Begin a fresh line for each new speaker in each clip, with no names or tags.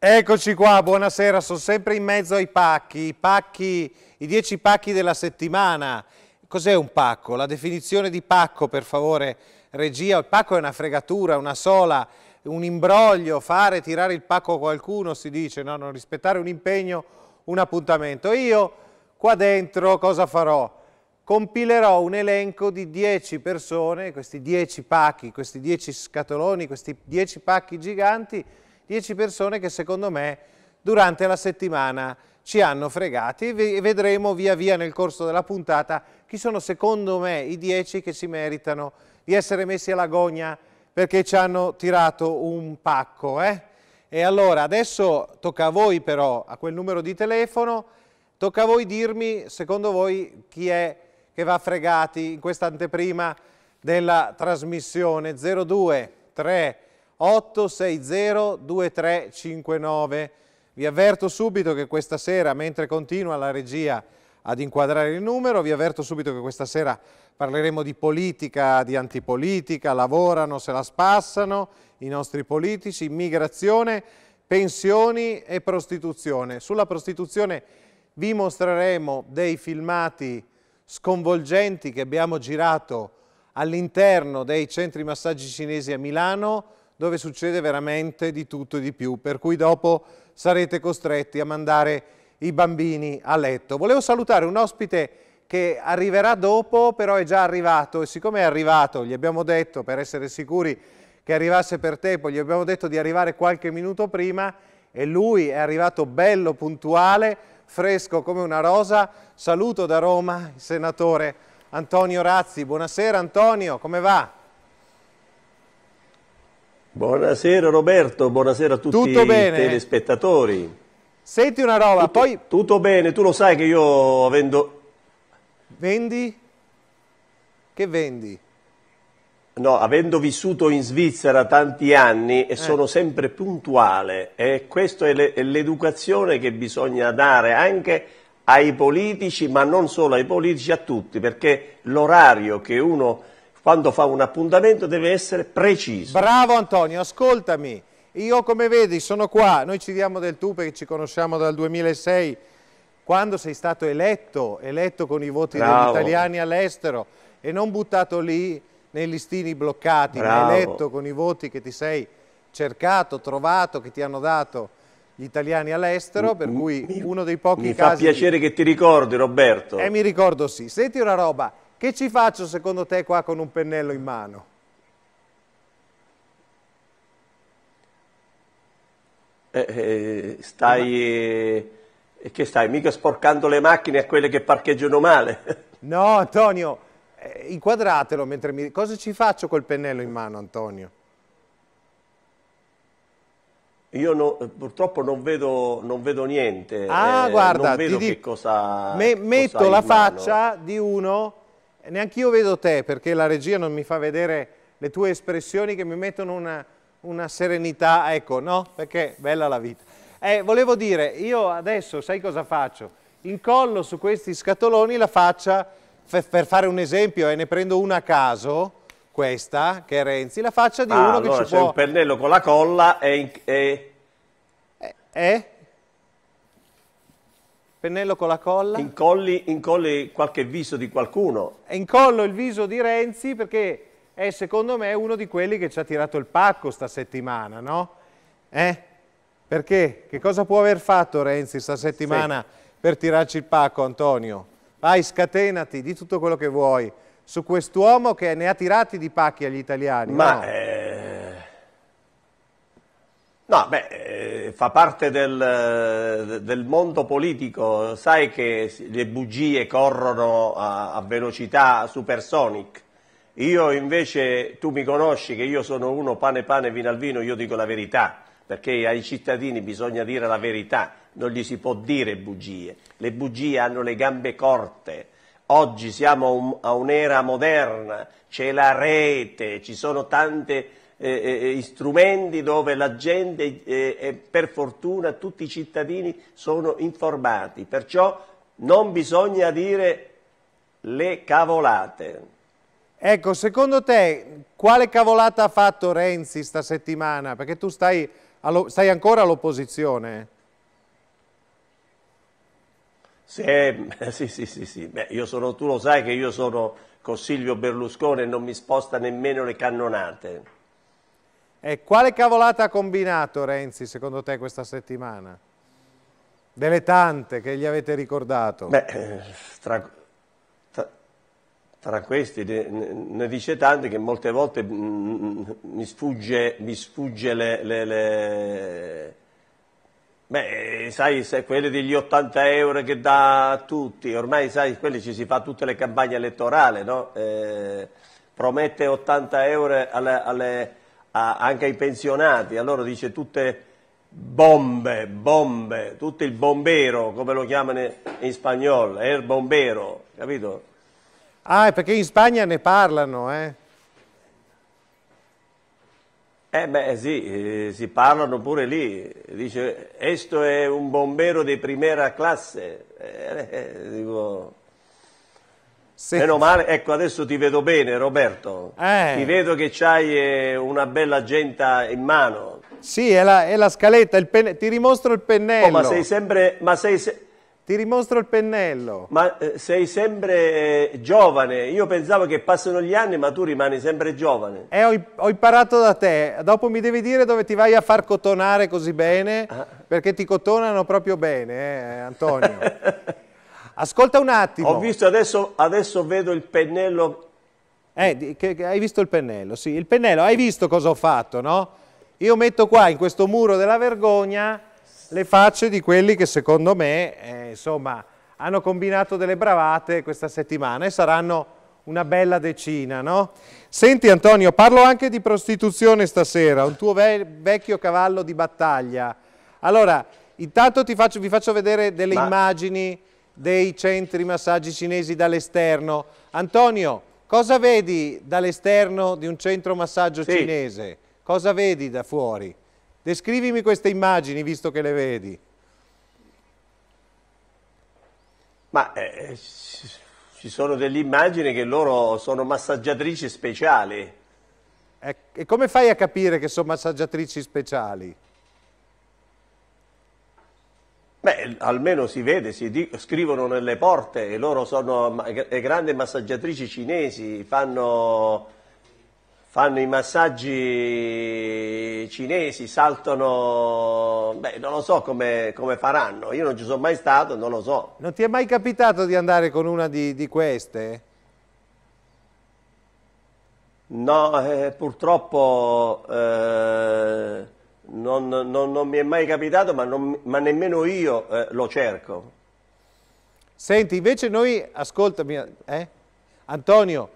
Eccoci qua, buonasera, sono sempre in mezzo ai pacchi, i pacchi, i dieci pacchi della settimana. Cos'è un pacco? La definizione di pacco, per favore, regia. Il pacco è una fregatura, una sola, un imbroglio, fare, tirare il pacco a qualcuno, si dice, no? non rispettare un impegno, un appuntamento. Io qua dentro cosa farò? Compilerò un elenco di dieci persone, questi dieci pacchi, questi dieci scatoloni, questi dieci pacchi giganti, 10 persone che secondo me durante la settimana ci hanno fregati e vedremo via via nel corso della puntata chi sono secondo me i 10 che si meritano di essere messi alla gogna perché ci hanno tirato un pacco. Eh? E allora adesso tocca a voi però, a quel numero di telefono, tocca a voi dirmi secondo voi chi è che va fregati in questa anteprima della trasmissione 02 3 860 2359. Vi avverto subito che questa sera, mentre continua la regia ad inquadrare il numero, vi avverto subito che questa sera parleremo di politica, di antipolitica, lavorano, se la spassano i nostri politici, immigrazione, pensioni e prostituzione. Sulla prostituzione vi mostreremo dei filmati sconvolgenti che abbiamo girato all'interno dei centri massaggi cinesi a Milano, dove succede veramente di tutto e di più, per cui dopo sarete costretti a mandare i bambini a letto. Volevo salutare un ospite che arriverà dopo, però è già arrivato e siccome è arrivato, gli abbiamo detto, per essere sicuri che arrivasse per tempo, gli abbiamo detto di arrivare qualche minuto prima e lui è arrivato bello, puntuale, fresco come una rosa. Saluto da Roma il senatore Antonio Razzi. Buonasera Antonio, come va?
Buonasera Roberto, buonasera a tutti i telespettatori. Senti una roba, tutto, poi... Tutto bene, tu lo sai che io avendo... Vendi? Che vendi? No, avendo vissuto in Svizzera tanti anni e eh. sono sempre puntuale e questa è l'educazione che bisogna dare anche ai politici, ma non solo ai politici, a tutti, perché l'orario che uno quando fa un appuntamento deve essere preciso. Bravo Antonio, ascoltami. Io come vedi sono qua, noi ci diamo del
tu perché ci conosciamo dal 2006, quando sei stato eletto, eletto con i voti Bravo. degli italiani all'estero e non buttato lì nei listini bloccati, Bravo. ma eletto con i voti che ti sei cercato, trovato, che ti hanno dato gli italiani all'estero, per cui uno dei pochi mi casi... Mi fa piacere
che ti ricordi Roberto. Eh mi
ricordo sì, senti una roba, che ci faccio secondo te qua con un pennello in mano?
Eh, eh, stai... E eh, che stai, mica sporcando le macchine a quelle che parcheggiano male?
No, Antonio, eh, inquadratelo mentre mi... Cosa ci faccio col pennello in mano,
Antonio? Io no, eh, purtroppo non vedo, non vedo, niente. Ah, eh, guarda, non vedo dico, che cosa. Me, metto cosa la mano. faccia
di uno neanch'io vedo te perché la regia non mi fa vedere le tue espressioni che mi mettono una, una serenità, ecco, no? Perché bella la vita. Eh, volevo dire, io adesso sai cosa faccio? Incollo su questi scatoloni la faccia, per fare un esempio, e ne prendo una a caso, questa, che è Renzi, la faccia di ah, uno allora che ci può... c'è un
pennello con la colla e... e...
Eh? eh?
Pennello con la colla. Incolli, incolli qualche viso di qualcuno.
Incollo il viso di Renzi perché è secondo me uno di quelli che ci ha tirato il pacco sta settimana, no? Eh? Perché? Che cosa può aver fatto Renzi sta settimana sì. per tirarci il pacco, Antonio? Vai, scatenati, di tutto quello che vuoi su quest'uomo che ne ha tirati di pacchi agli italiani. Ma no? eh
No, beh, eh, fa parte del, eh, del, mondo politico, sai che le bugie corrono a, a, velocità supersonic. Io invece, tu mi conosci che io sono uno pane pane vino al vino, io dico la verità, perché ai cittadini bisogna dire la verità, non gli si può dire bugie. Le bugie hanno le gambe corte. Oggi siamo a un'era moderna, c'è la rete, ci sono tante eh, strumenti dove la gente, eh, per fortuna tutti i cittadini sono informati, perciò non bisogna dire le cavolate.
Ecco, secondo te quale cavolata ha fatto Renzi sta settimana? Perché tu stai, stai ancora all'opposizione.
Sì, sì, sì, sì, sì. Beh, sono, tu lo sai che io sono con Silvio Berlusconi e non mi sposta nemmeno le cannonate.
E quale cavolata ha combinato Renzi, secondo te, questa settimana? Delle tante che gli avete ricordato. Beh, eh, tra,
tra, tra questi ne, ne, dice tante che molte volte mm, mm, mi sfugge, mi sfugge le, le, le... Beh, sai, quelle degli 80 euro che dà a tutti, ormai sai, quelle ci si fa tutte le campagne elettorali, no? eh, promette 80 euro alle, alle a, anche ai pensionati, allora dice tutte bombe, bombe, tutto il bombero, come lo chiamano in spagnolo, il er bombero, capito?
Ah, perché in Spagna ne parlano, eh?
Eh beh sì, eh, si parlano pure lì, dice, questo è un bombero di prima classe, eh, eh, dico, sì. Meno male, ecco adesso ti vedo bene Roberto, eh. ti vedo che hai eh, una bella genta in mano.
Sì, è la, è la scaletta, penne... ti rimostro il pennello. Oh, ma sei
sempre... Ma sei se... Ti rimostro il pennello. Ma eh, sei sempre eh, giovane, io pensavo che passano gli anni ma tu rimani sempre giovane.
Eh, ho, ho, imparato da te, dopo mi devi dire dove ti vai a far cotonare così bene, ah. perché ti cotonano proprio bene, eh, Antonio. Ascolta un attimo. Ho visto adesso, adesso vedo il pennello. Eh, che, che hai visto il pennello, sì. Il pennello, hai visto cosa ho fatto, no? Io metto qua in questo muro della vergogna le facce di quelli che secondo me, eh, insomma, hanno combinato delle bravate questa settimana e saranno una bella decina, no? Senti Antonio, parlo anche di prostituzione stasera, un tuo ve vecchio cavallo di battaglia. Allora, intanto faccio, vi faccio vedere delle Ma... immagini dei centri massaggi cinesi dall'esterno. Antonio, cosa vedi dall'esterno di un centro massaggio sì. cinese? Cosa vedi da fuori? Descrivimi queste immagini, visto che le vedi.
Ma eh, ci sono delle immagini che loro sono massaggiatrici speciali. E
come fai a capire che sono massaggiatrici speciali?
Beh, almeno si vede, si scrivono nelle porte, loro sono grandi massaggiatrici cinesi, fanno, fanno i massaggi cinesi, saltano, beh, non lo so come, come, faranno, io non ci sono mai stato, non lo so.
Non ti è mai capitato di andare con una di, di
queste? No, eh, purtroppo... Eh non, non, non, mi è mai capitato, ma, non, ma nemmeno io eh, lo cerco.
Senti, invece noi, ascoltami, eh? Antonio,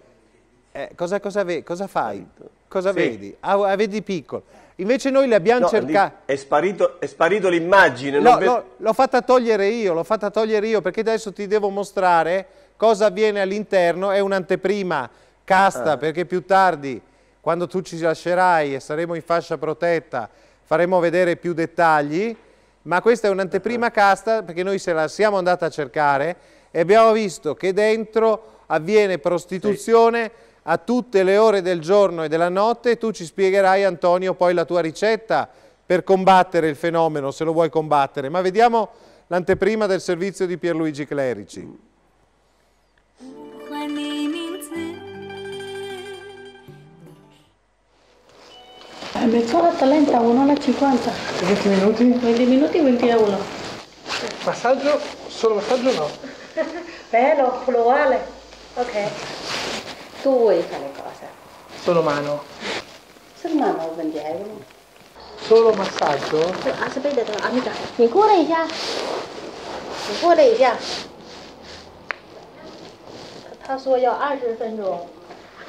eh, cosa, cosa, cosa, fai? Cosa sì. vedi?
Ah, ah vedi piccolo. Invece noi le abbiamo no, cercate. È sparito, sparito l'immagine. No, ve... no,
l'ho fatta togliere io, l'ho fatta togliere io, perché adesso ti devo mostrare cosa avviene all'interno, è un'anteprima, casta, ah. perché più tardi, quando tu ci lascerai e saremo in fascia protetta, faremo vedere più dettagli, ma questa è un'anteprima esatto. casta perché noi se la siamo andata a cercare e abbiamo visto che dentro avviene prostituzione sì. a tutte le ore del giorno e della notte. Tu ci spiegherai, Antonio, poi la tua ricetta per combattere il fenomeno, se lo vuoi combattere. Ma vediamo l'anteprima del servizio di Pierluigi Clerici. mezz'ora talenta, un'ora e cinquanta. 20 minuti? 20 minuti, 21. a Massaggio? Solo massaggio no? Bello, plurale.
Ok. Tu vuoi fare cosa?
Solo mano.
Solo mano, 20 euro.
Solo massaggio?
Aspetta, ah, amica. Ah, mi
cura i già. Mi cura i già. 他说要二十分钟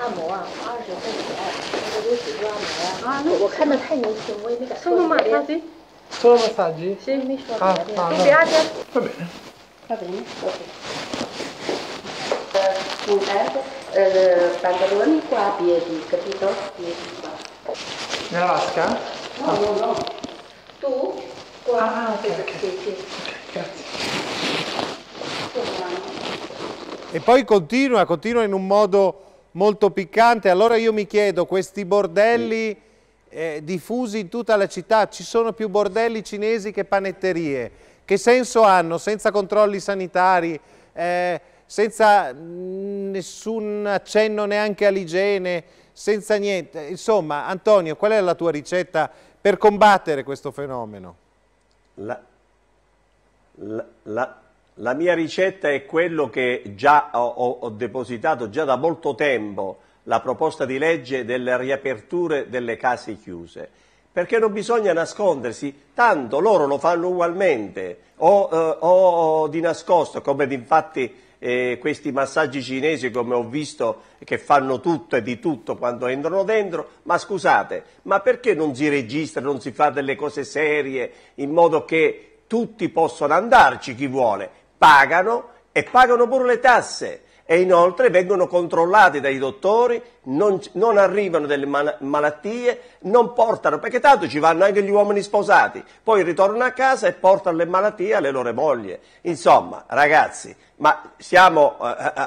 按摩，二十分钟。io ti amo. Ah, no. 我看的太年轻，我也没敢。Sono massaggi? Solo massaggi? Sì, mi sono. Ah, ah,
eh, pantaloni qua a piedi, capito? Piedi
Nella vasca?
no, no. no. Tu qua. Ah, ok, ok. Sì, sì. Ok, grazie.
E poi continua, continua in un modo molto piccante. Allora io mi chiedo, questi bordelli eh, diffusi in tutta la città, ci sono più bordelli cinesi che panetterie. Che senso hanno senza controlli sanitari, eh, senza mm, nessun accenno neanche all'igiene, senza niente? Insomma, Antonio, qual è la tua ricetta per combattere questo fenomeno?
La, la, la, la mia ricetta è quello che già ho, ho depositato già da molto tempo, la proposta di legge delle riaperture delle case chiuse perché non bisogna nascondersi, tanto loro lo fanno ugualmente, o, eh, o di nascosto, come infatti eh, questi massaggi cinesi, come ho visto, che fanno tutto e di tutto quando entrano dentro, ma scusate, ma perché non si registra, non si fa delle cose serie, in modo che tutti possono andarci chi vuole pagano e pagano pure le tasse e inoltre vengono controllati dai dottori, non, non arrivano delle mal malattie, non portano, perché tanto ci vanno anche gli uomini sposati, poi ritornano a casa e portano le malattie alle loro mogli. Insomma, ragazzi, ma siamo eh eh, eh,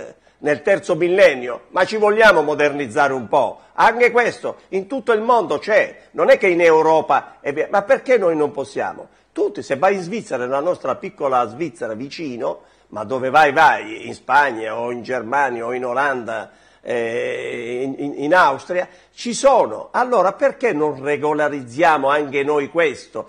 eh, nel terzo millennio, ma ci vogliamo modernizzare un po'. Anche questo in tutto il mondo c'è, non è che in Europa, è... ma perché noi non possiamo? Tutti, se vai in Svizzera, nella nostra piccola Svizzera vicino, ma dove vai vai, in Spagna o in Germania o in Olanda, eh, in, in, in Austria, ci sono. Allora perché non regolarizziamo anche noi questo?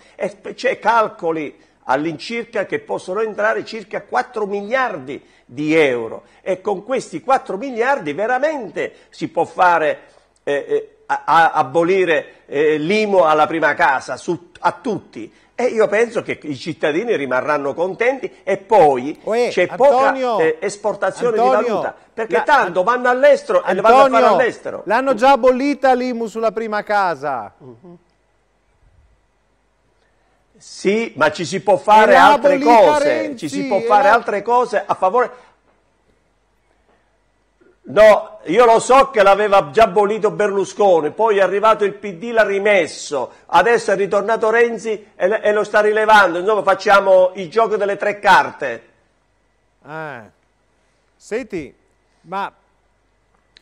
c'è calcoli all'incirca che possono entrare circa 4 miliardi di euro e con questi 4 miliardi veramente si può fare eh, eh, a, a abolire eh, l'IMO alla prima casa su, a tutti e io penso che i cittadini rimarranno contenti e poi c'è poca eh, esportazione Antonio, di valuta, perché la, tanto vanno all'estero e le vanno a fare all'estero.
L'hanno già abolita l'IMU sulla prima casa.
Sì, ma ci si può fare altre cose, Renzi, ci si può fare la... altre cose a favore No, io lo so che l'aveva già abolito Berlusconi, poi è arrivato il PD, l'ha rimesso, adesso è ritornato Renzi e, e lo sta rilevando, insomma facciamo il gioco delle tre carte. Ah. Senti, ma...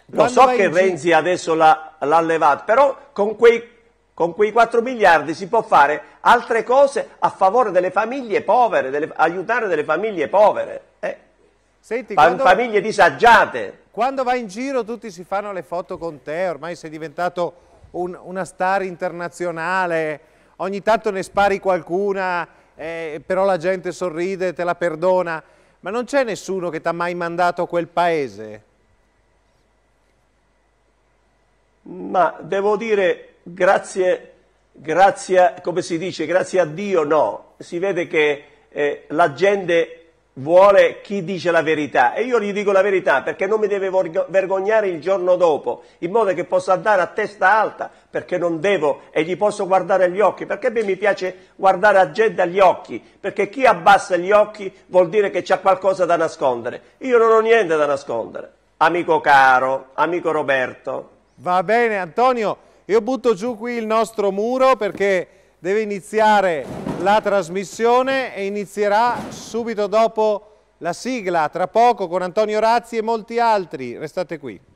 Lo so che Renzi adesso l'ha levato, però con quei, con quei 4 miliardi si può fare altre cose a favore delle famiglie povere, delle, aiutare delle famiglie povere, eh. Senti, Fam quando... famiglie disagiate.
Quando vai in giro tutti si fanno le foto con te, ormai sei diventato un, una star internazionale, ogni tanto ne spari qualcuna, eh, però la gente sorride, te la perdona, ma non c'è nessuno che ti ha mai mandato a
quel paese? Ma devo dire, grazie, grazie, come si dice, grazie a Dio no. Si vede che eh, la gente vuole chi dice la verità e io gli dico la verità perché non mi deve vergognare il giorno dopo, in modo che possa andare a testa alta perché non devo e gli posso guardare agli occhi, perché a me mi piace guardare a gente agli occhi, perché chi abbassa gli occhi vuol dire che c'è qualcosa da nascondere. Io non ho niente da nascondere. Amico caro, amico Roberto.
Va bene Antonio, io butto giù qui il nostro muro perché deve iniziare la trasmissione e inizierà subito dopo la sigla, tra poco con Antonio Razzi e molti altri. Restate qui.